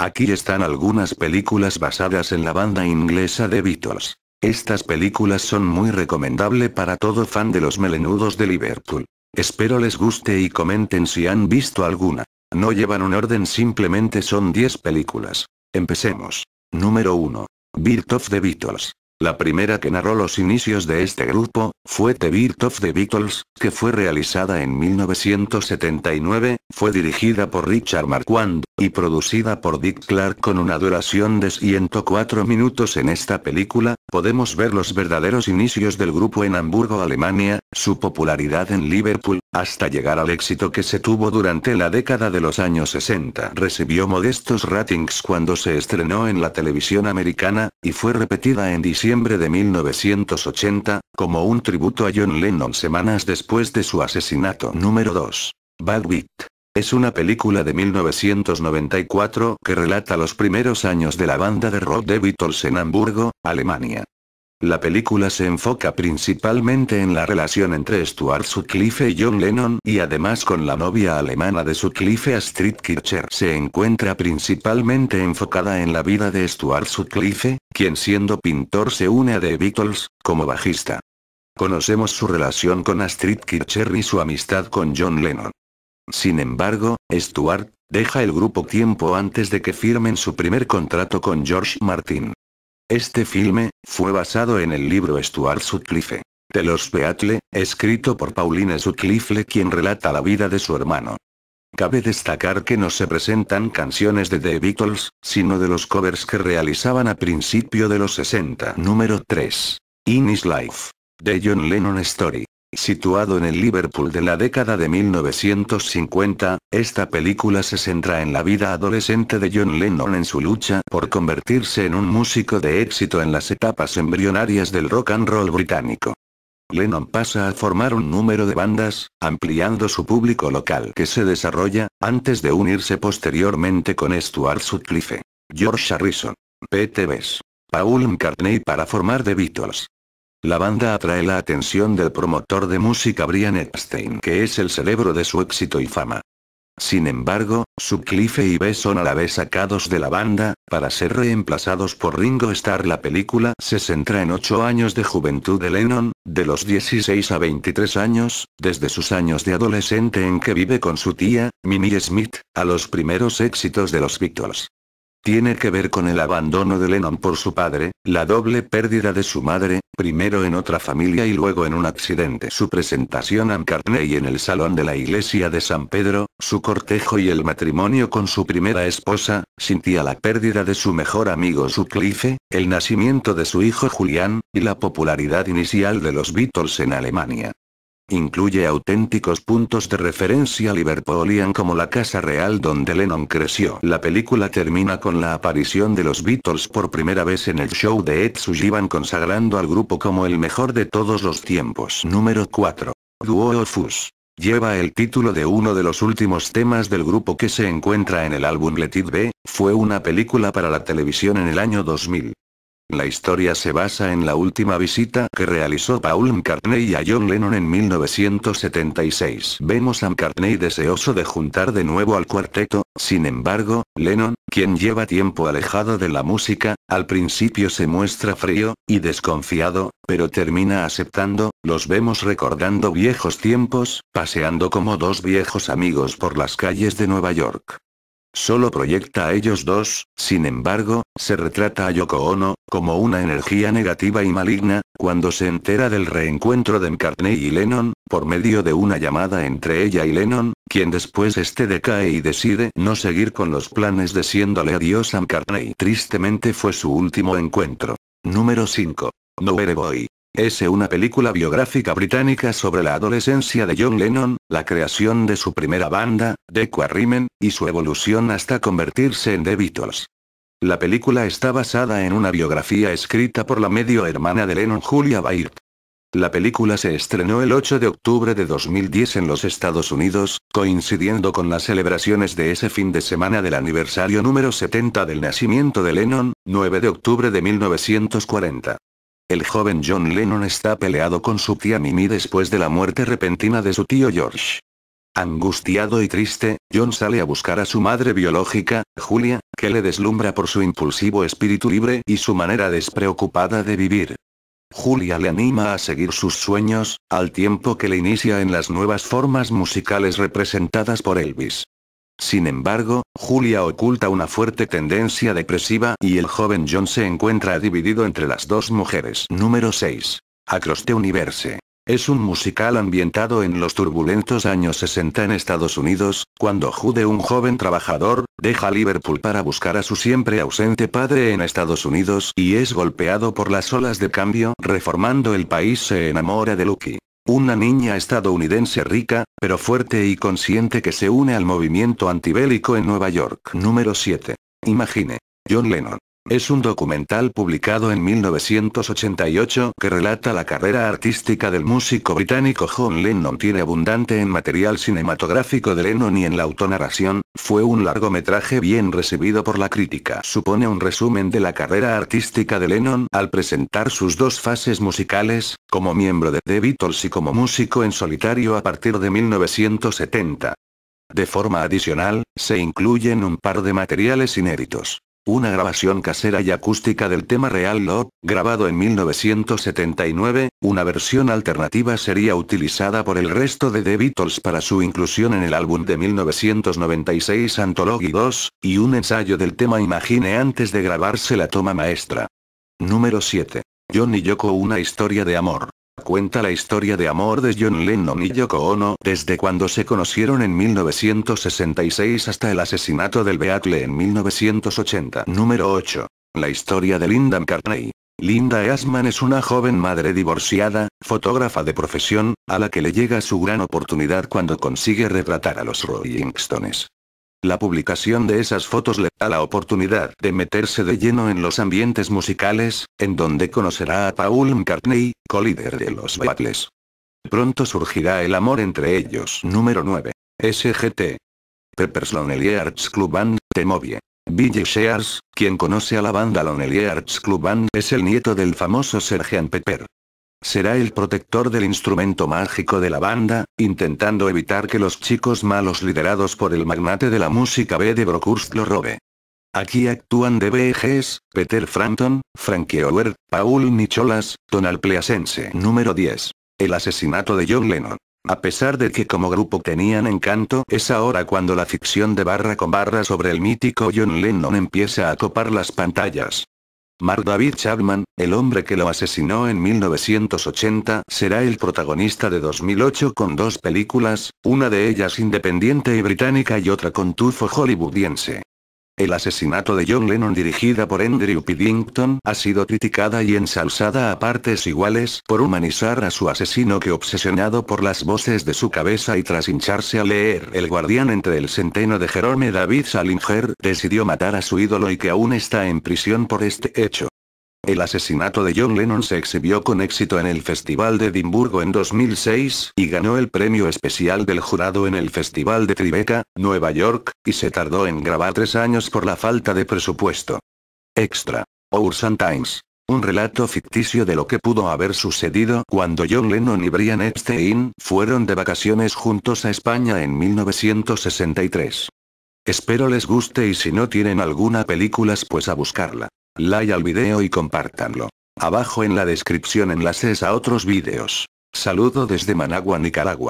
Aquí están algunas películas basadas en la banda inglesa de Beatles. Estas películas son muy recomendable para todo fan de los melenudos de Liverpool. Espero les guste y comenten si han visto alguna. No llevan un orden simplemente son 10 películas. Empecemos. Número 1. Beat of the Beatles. La primera que narró los inicios de este grupo, fue The Beat of the Beatles, que fue realizada en 1979, fue dirigida por Richard Marquand, y producida por Dick Clark con una duración de 104 minutos en esta película, Podemos ver los verdaderos inicios del grupo en Hamburgo, Alemania, su popularidad en Liverpool, hasta llegar al éxito que se tuvo durante la década de los años 60. Recibió modestos ratings cuando se estrenó en la televisión americana, y fue repetida en diciembre de 1980, como un tributo a John Lennon semanas después de su asesinato. Número 2. Bad Beat. Es una película de 1994 que relata los primeros años de la banda de rock de Beatles en Hamburgo, Alemania. La película se enfoca principalmente en la relación entre Stuart Sutcliffe y John Lennon y además con la novia alemana de Sutcliffe Astrid Kircher. Se encuentra principalmente enfocada en la vida de Stuart Sutcliffe, quien siendo pintor se une a The Beatles, como bajista. Conocemos su relación con Astrid Kircher y su amistad con John Lennon. Sin embargo, Stuart, deja el grupo tiempo antes de que firmen su primer contrato con George Martin. Este filme, fue basado en el libro Stuart Sutcliffe. De los Beatle, escrito por Pauline Sutcliffe quien relata la vida de su hermano. Cabe destacar que no se presentan canciones de The Beatles, sino de los covers que realizaban a principio de los 60. Número 3. In His Life. De John Lennon Story. Situado en el Liverpool de la década de 1950, esta película se centra en la vida adolescente de John Lennon en su lucha por convertirse en un músico de éxito en las etapas embrionarias del rock and roll británico. Lennon pasa a formar un número de bandas, ampliando su público local que se desarrolla, antes de unirse posteriormente con Stuart Sutcliffe, George Harrison, Pete Paul McCartney para formar The Beatles. La banda atrae la atención del promotor de música Brian Epstein que es el cerebro de su éxito y fama. Sin embargo, Subcliffe y B son a la vez sacados de la banda, para ser reemplazados por Ringo Starr. La película se centra en ocho años de juventud de Lennon, de los 16 a 23 años, desde sus años de adolescente en que vive con su tía, Mimi Smith, a los primeros éxitos de los Beatles. Tiene que ver con el abandono de Lennon por su padre, la doble pérdida de su madre, primero en otra familia y luego en un accidente. Su presentación en Carney en el salón de la iglesia de San Pedro, su cortejo y el matrimonio con su primera esposa, sentía la pérdida de su mejor amigo Suclife, el nacimiento de su hijo Julián, y la popularidad inicial de los Beatles en Alemania. Incluye auténticos puntos de referencia Liverpoolian como la casa real donde Lennon creció. La película termina con la aparición de los Beatles por primera vez en el show de Ed Sullivan consagrando al grupo como el mejor de todos los tiempos. Número 4. Duo ofus. Lleva el título de uno de los últimos temas del grupo que se encuentra en el álbum Let It Be, fue una película para la televisión en el año 2000. La historia se basa en la última visita que realizó Paul McCartney a John Lennon en 1976. Vemos a McCartney deseoso de juntar de nuevo al cuarteto, sin embargo, Lennon, quien lleva tiempo alejado de la música, al principio se muestra frío, y desconfiado, pero termina aceptando, los vemos recordando viejos tiempos, paseando como dos viejos amigos por las calles de Nueva York. Solo proyecta a ellos dos, sin embargo, se retrata a Yoko Ono, como una energía negativa y maligna, cuando se entera del reencuentro de McCartney y Lennon, por medio de una llamada entre ella y Lennon, quien después este decae y decide no seguir con los planes diciéndole adiós a McCartney. Tristemente fue su último encuentro. Número 5. No Boy. Es una película biográfica británica sobre la adolescencia de John Lennon, la creación de su primera banda, The Quarrymen, y su evolución hasta convertirse en The Beatles. La película está basada en una biografía escrita por la medio hermana de Lennon Julia Baird. La película se estrenó el 8 de octubre de 2010 en los Estados Unidos, coincidiendo con las celebraciones de ese fin de semana del aniversario número 70 del nacimiento de Lennon, 9 de octubre de 1940. El joven John Lennon está peleado con su tía Mimi después de la muerte repentina de su tío George. Angustiado y triste, John sale a buscar a su madre biológica, Julia, que le deslumbra por su impulsivo espíritu libre y su manera despreocupada de vivir. Julia le anima a seguir sus sueños, al tiempo que le inicia en las nuevas formas musicales representadas por Elvis. Sin embargo, Julia oculta una fuerte tendencia depresiva y el joven John se encuentra dividido entre las dos mujeres. Número 6. Across Universe. Es un musical ambientado en los turbulentos años 60 en Estados Unidos, cuando Jude, un joven trabajador, deja Liverpool para buscar a su siempre ausente padre en Estados Unidos y es golpeado por las olas de cambio. Reformando el país se enamora de Lucky, una niña estadounidense rica, pero fuerte y consciente que se une al movimiento antibélico en Nueva York. Número 7. Imagine. John Lennon. Es un documental publicado en 1988 que relata la carrera artística del músico británico John Lennon. Tiene abundante en material cinematográfico de Lennon y en la autonarración, fue un largometraje bien recibido por la crítica. Supone un resumen de la carrera artística de Lennon al presentar sus dos fases musicales, como miembro de The Beatles y como músico en solitario a partir de 1970. De forma adicional, se incluyen un par de materiales inéditos una grabación casera y acústica del tema Real Love, grabado en 1979, una versión alternativa sería utilizada por el resto de The Beatles para su inclusión en el álbum de 1996 Anthology 2, y un ensayo del tema Imagine antes de grabarse la toma maestra. Número 7. John y Yoko una historia de amor cuenta la historia de amor de John Lennon y Yoko Ono desde cuando se conocieron en 1966 hasta el asesinato del Beatle en 1980. Número 8. La historia de Linda McCartney. Linda Asman es una joven madre divorciada, fotógrafa de profesión, a la que le llega su gran oportunidad cuando consigue retratar a los Rolling Stones. La publicación de esas fotos le da la oportunidad de meterse de lleno en los ambientes musicales, en donde conocerá a Paul McCartney, co-líder de los Beatles. Pronto surgirá el amor entre ellos. Número 9. SGT. Peppers Lonely Arts Club Band, Temovie. Billy Shears, quien conoce a la banda Lonely Arts Club Band, es el nieto del famoso Sergeant Pepper. Será el protector del instrumento mágico de la banda, intentando evitar que los chicos malos liderados por el magnate de la música B de Brokurst lo robe. Aquí actúan DBGs, Peter Frampton, Frankie Ower, Paul Nicholas, Donald Pleasense. Número 10. El asesinato de John Lennon. A pesar de que como grupo tenían encanto, es ahora cuando la ficción de barra con barra sobre el mítico John Lennon empieza a copar las pantallas. Mark David Chapman, el hombre que lo asesinó en 1980, será el protagonista de 2008 con dos películas, una de ellas independiente y británica y otra con tufo hollywoodiense. El asesinato de John Lennon dirigida por Andrew Piddington ha sido criticada y ensalzada a partes iguales por humanizar a su asesino que obsesionado por las voces de su cabeza y tras hincharse a leer El guardián entre el centeno de Jerome David Salinger decidió matar a su ídolo y que aún está en prisión por este hecho. El asesinato de John Lennon se exhibió con éxito en el Festival de Edimburgo en 2006 y ganó el premio especial del jurado en el Festival de Tribeca, Nueva York, y se tardó en grabar tres años por la falta de presupuesto. Extra. Our Times. Un relato ficticio de lo que pudo haber sucedido cuando John Lennon y Brian Epstein fueron de vacaciones juntos a España en 1963. Espero les guste y si no tienen alguna películas pues a buscarla like al video y compártanlo. Abajo en la descripción enlaces a otros videos. Saludo desde Managua, Nicaragua.